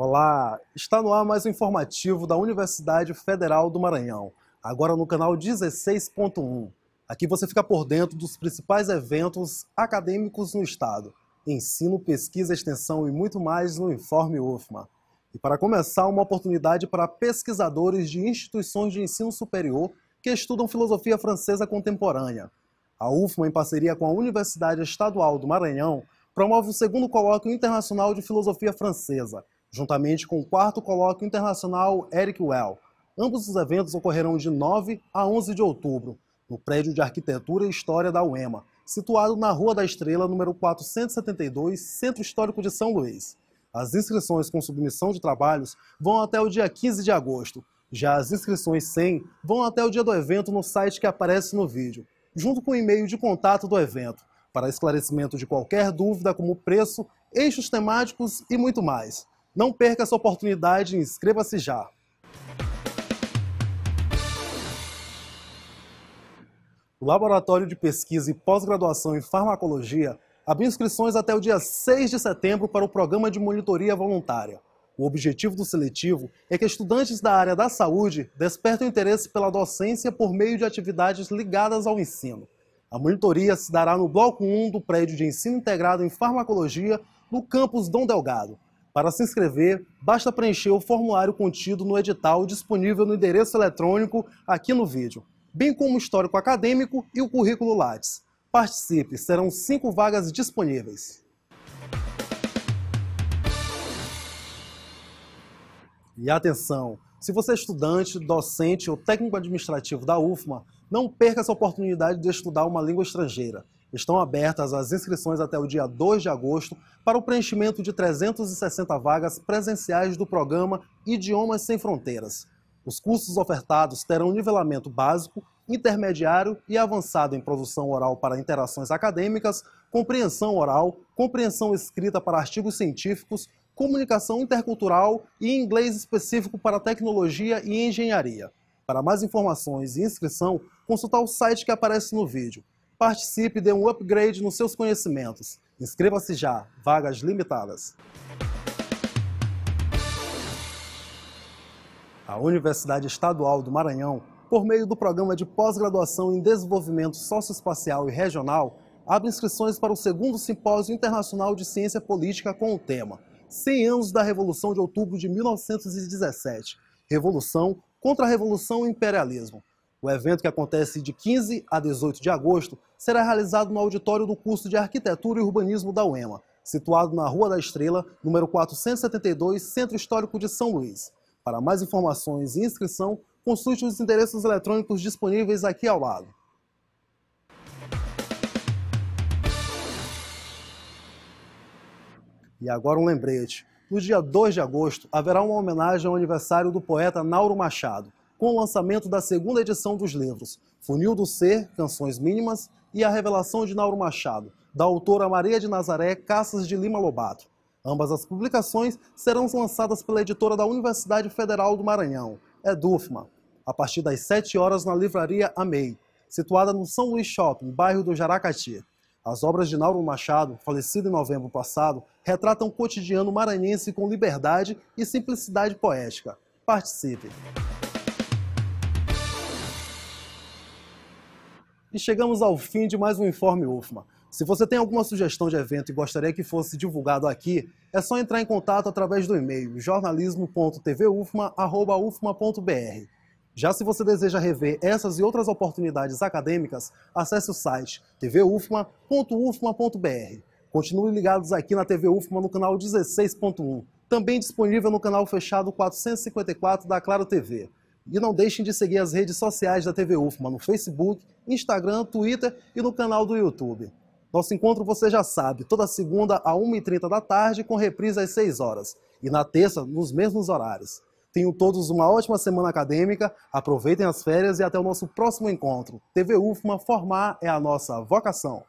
Olá, está no ar mais um informativo da Universidade Federal do Maranhão, agora no canal 16.1. Aqui você fica por dentro dos principais eventos acadêmicos no estado, ensino, pesquisa, extensão e muito mais no Informe UFMA. E para começar, uma oportunidade para pesquisadores de instituições de ensino superior que estudam filosofia francesa contemporânea. A UFMA, em parceria com a Universidade Estadual do Maranhão, promove o segundo colóquio internacional de filosofia francesa, juntamente com o quarto colóquio internacional Eric Well. Ambos os eventos ocorrerão de 9 a 11 de outubro, no prédio de Arquitetura e História da UEMA, situado na Rua da Estrela, número 472, Centro Histórico de São Luís. As inscrições com submissão de trabalhos vão até o dia 15 de agosto. Já as inscrições sem vão até o dia do evento no site que aparece no vídeo, junto com o e-mail de contato do evento, para esclarecimento de qualquer dúvida como preço, eixos temáticos e muito mais. Não perca essa oportunidade e inscreva-se já. O Laboratório de Pesquisa e Pós-Graduação em Farmacologia abriu inscrições até o dia 6 de setembro para o programa de monitoria voluntária. O objetivo do seletivo é que estudantes da área da saúde despertem interesse pela docência por meio de atividades ligadas ao ensino. A monitoria se dará no Bloco 1 do Prédio de Ensino Integrado em Farmacologia, no campus Dom Delgado. Para se inscrever, basta preencher o formulário contido no edital disponível no endereço eletrônico aqui no vídeo, bem como o histórico acadêmico e o currículo Lattes. Participe, serão cinco vagas disponíveis. E atenção, se você é estudante, docente ou técnico administrativo da UFMA, não perca essa oportunidade de estudar uma língua estrangeira. Estão abertas as inscrições até o dia 2 de agosto para o preenchimento de 360 vagas presenciais do programa Idiomas Sem Fronteiras. Os cursos ofertados terão nivelamento básico, intermediário e avançado em produção oral para interações acadêmicas, compreensão oral, compreensão escrita para artigos científicos, comunicação intercultural e inglês específico para tecnologia e engenharia. Para mais informações e inscrição, consultar o site que aparece no vídeo Participe e dê um upgrade nos seus conhecimentos. Inscreva-se já, vagas limitadas. A Universidade Estadual do Maranhão, por meio do Programa de Pós-Graduação em Desenvolvimento Socioespacial e Regional, abre inscrições para o segundo Simpósio Internacional de Ciência Política com o tema 100 anos da Revolução de Outubro de 1917, Revolução contra a Revolução e Imperialismo, o evento, que acontece de 15 a 18 de agosto, será realizado no auditório do curso de Arquitetura e Urbanismo da UEMA, situado na Rua da Estrela, número 472, Centro Histórico de São Luís. Para mais informações e inscrição, consulte os endereços eletrônicos disponíveis aqui ao lado. E agora um lembrete. No dia 2 de agosto, haverá uma homenagem ao aniversário do poeta Nauro Machado com o lançamento da segunda edição dos livros Funil do Ser, Canções Mínimas e A Revelação de Nauro Machado, da autora Maria de Nazaré Caças de Lima Lobato. Ambas as publicações serão lançadas pela editora da Universidade Federal do Maranhão, Edufma, é a partir das 7 horas na livraria Amei, situada no São Luís Shopping, bairro do Jaracati. As obras de Nauro Machado, falecido em novembro passado, retratam o cotidiano maranhense com liberdade e simplicidade poética. Participe! E chegamos ao fim de mais um Informe UFMA. Se você tem alguma sugestão de evento e gostaria que fosse divulgado aqui, é só entrar em contato através do e-mail jornalismo.tvufma.ufma.br. Já se você deseja rever essas e outras oportunidades acadêmicas, acesse o site tvufma.ufma.br. Continue ligados aqui na TV UFMA no canal 16.1, também disponível no canal fechado 454 da Claro TV. E não deixem de seguir as redes sociais da TV UFMA no Facebook, Instagram, Twitter e no canal do YouTube. Nosso encontro você já sabe, toda segunda a 1h30 da tarde, com reprise às 6 horas. E na terça, nos mesmos horários. Tenham todos uma ótima semana acadêmica, aproveitem as férias e até o nosso próximo encontro. TV UFMA, formar é a nossa vocação.